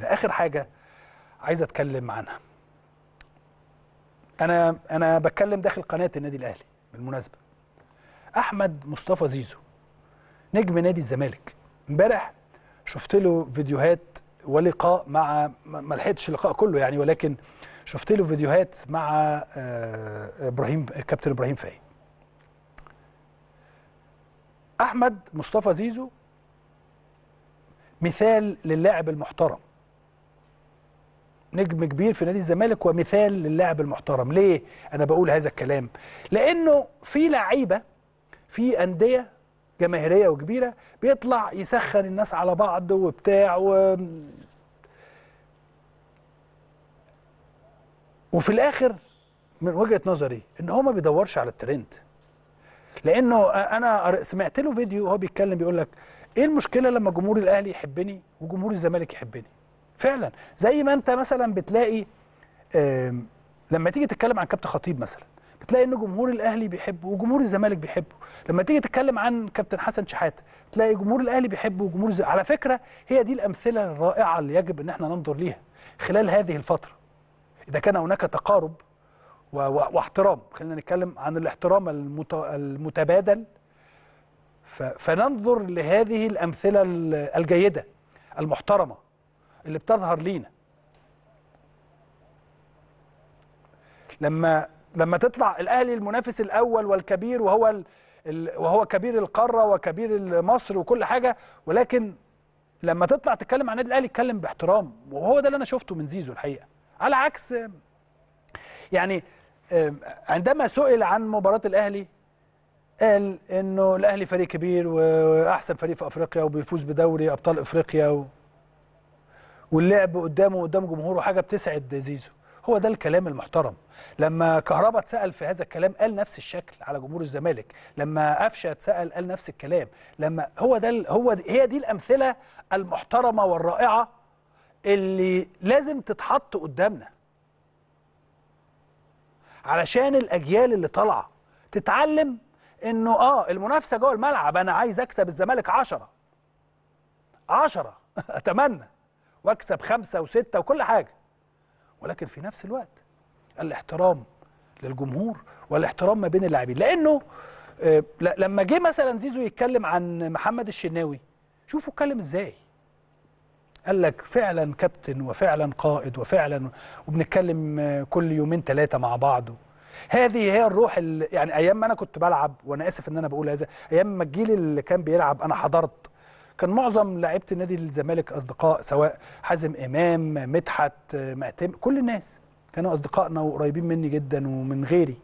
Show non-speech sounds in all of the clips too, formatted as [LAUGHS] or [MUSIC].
اخر حاجه عايز اتكلم عنها انا انا بتكلم داخل قناه النادي الاهلي بالمناسبه احمد مصطفى زيزو نجم نادي الزمالك امبارح شفت له فيديوهات ولقاء مع ما لحقتش اللقاء كله يعني ولكن شفت له فيديوهات مع آه، ابراهيم كابتن ابراهيم فايق احمد مصطفى زيزو مثال للاعب المحترم نجم كبير في نادي الزمالك ومثال للاعب المحترم ليه انا بقول هذا الكلام لانه في لعيبه في انديه جماهيريه وكبيره بيطلع يسخن الناس على بعض وبتاع و... وفي الاخر من وجهه نظري ان هو ما بيدورش على الترند لانه انا سمعت له فيديو وهو بيتكلم بيقول لك ايه المشكله لما جمهور الاهلي يحبني وجمهور الزمالك يحبني فعلا زي ما انت مثلا بتلاقي لما تيجي تتكلم عن كابتن خطيب مثلا بتلاقي ان جمهور الاهلي بيحبه وجمهور الزمالك بيحبه لما تيجي تتكلم عن كابتن حسن شحاته تلاقي جمهور الاهلي بيحبه وجمهور الزمالك على فكره هي دي الامثله الرائعه اللي يجب ان احنا ننظر ليها خلال هذه الفتره اذا كان هناك تقارب واحترام خلينا نتكلم عن الاحترام المت... المتبادل ف... فننظر لهذه الامثله الجيده المحترمه اللي بتظهر لينا لما لما تطلع الاهلي المنافس الاول والكبير وهو ال... ال... وهو كبير القاره وكبير مصر وكل حاجه ولكن لما تطلع تتكلم عن النادي الاهلي اتكلم باحترام وهو ده اللي انا شفته من زيزو الحقيقه على عكس يعني عندما سئل عن مباراه الاهلي قال انه الاهلي فريق كبير واحسن فريق في افريقيا وبيفوز بدوري ابطال افريقيا و... واللعب قدامه قدام جمهوره حاجه بتسعد زيزو هو ده الكلام المحترم لما كهربا اتسال في هذا الكلام قال نفس الشكل على جمهور الزمالك لما قفشه اتسال قال نفس الكلام لما هو ده هو ده هي دي الامثله المحترمه والرائعه اللي لازم تتحط قدامنا علشان الاجيال اللي طالعه تتعلم انه اه المنافسه جوه الملعب انا عايز اكسب الزمالك 10 10 [LAUGHS] اتمنى واكسب خمسة وستة وكل حاجة ولكن في نفس الوقت الاحترام للجمهور والاحترام ما بين اللاعبين لانه آه، لما جه مثلا زيزو يتكلم عن محمد الشناوي شوفوا اتكلم ازاي قال لك فعلا كابتن وفعلا قائد وفعلا وبنتكلم آه، كل يومين ثلاثه مع بعض هذه هي الروح يعني ايام ما انا كنت بلعب وانا اسف ان انا بقول هذا ايام ما الجيل اللي كان بيلعب انا حضرت كان معظم لعيبه نادي الزمالك اصدقاء سواء حازم امام مدحت مقتم كل الناس كانوا اصدقائنا وقريبين مني جدا ومن غيري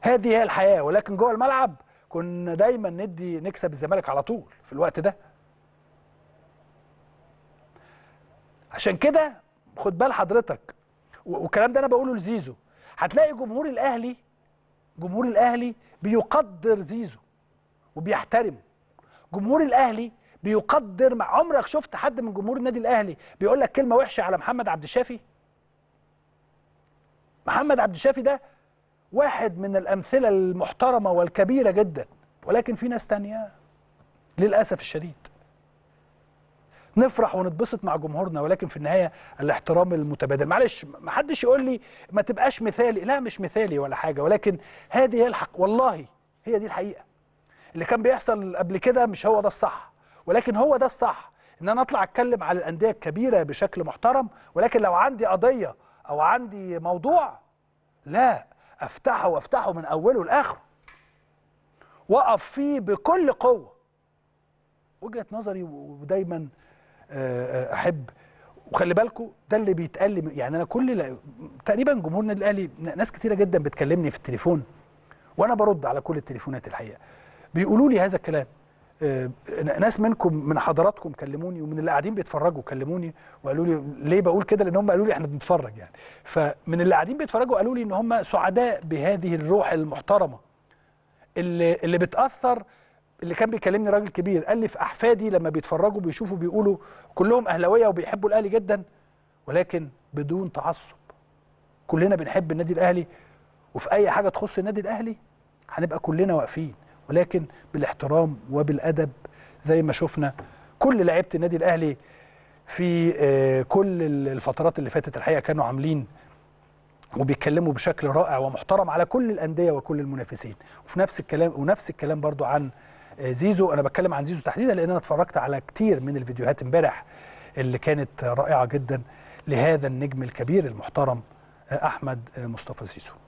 هذه هي الحياه ولكن جوه الملعب كنا دايما ندي نكسب الزمالك على طول في الوقت ده عشان كده خد بال حضرتك والكلام ده انا بقوله لزيزو هتلاقي جمهور الاهلي جمهور الاهلي بيقدر زيزو وبيحترمه جمهور الاهلي بيقدر مع عمرك شفت حد من جمهور النادي الاهلي بيقول لك كلمه وحشه على محمد عبد الشافي محمد عبد الشافي ده واحد من الامثله المحترمه والكبيره جدا ولكن في ناس تانية للاسف الشديد نفرح ونتبسط مع جمهورنا ولكن في النهايه الاحترام المتبادل معلش ما حدش يقول لي ما تبقاش مثالي لا مش مثالي ولا حاجه ولكن هذه هي الحق والله هي دي الحقيقه اللي كان بيحصل قبل كده مش هو ده الصح ولكن هو ده الصح ان انا اطلع اتكلم على الانديه الكبيره بشكل محترم ولكن لو عندي قضيه او عندي موضوع لا افتحه وافتحه من اوله لاخره وقف فيه بكل قوه وجهه نظري ودايما آه، آه، احب وخلي بالكم ده اللي بيتقال لي يعني انا كل تقريبا جمهور النادي الاهلي ناس كتيره جدا بتكلمني في التليفون وانا برد على كل التليفونات الحقيقه بيقولوا لي هذا الكلام آه، ناس منكم من حضراتكم كلموني ومن اللي قاعدين بيتفرجوا كلموني وقالوا لي ليه بقول كده لان هم قالوا لي احنا بنتفرج يعني فمن اللي قاعدين بيتفرجوا قالوا لي ان هم سعداء بهذه الروح المحترمه اللي اللي بتاثر اللي كان بيكلمني راجل كبير قال لي في احفادي لما بيتفرجوا بيشوفوا بيقولوا كلهم اهلاويه وبيحبوا الاهلي جدا ولكن بدون تعصب كلنا بنحب النادي الاهلي وفي اي حاجه تخص النادي الاهلي هنبقى كلنا واقفين ولكن بالاحترام وبالادب زي ما شفنا كل لعيبه النادي الاهلي في آه، كل الفترات اللي فاتت الحقيقه كانوا عاملين وبيتكلموا بشكل رائع ومحترم على كل الانديه وكل المنافسين وفي نفس الكلام ونفس الكلام برضو عن آه، زيزو انا بتكلم عن زيزو تحديدا لان انا اتفرجت على كتير من الفيديوهات امبارح اللي كانت رائعه جدا لهذا النجم الكبير المحترم آه، احمد مصطفى زيزو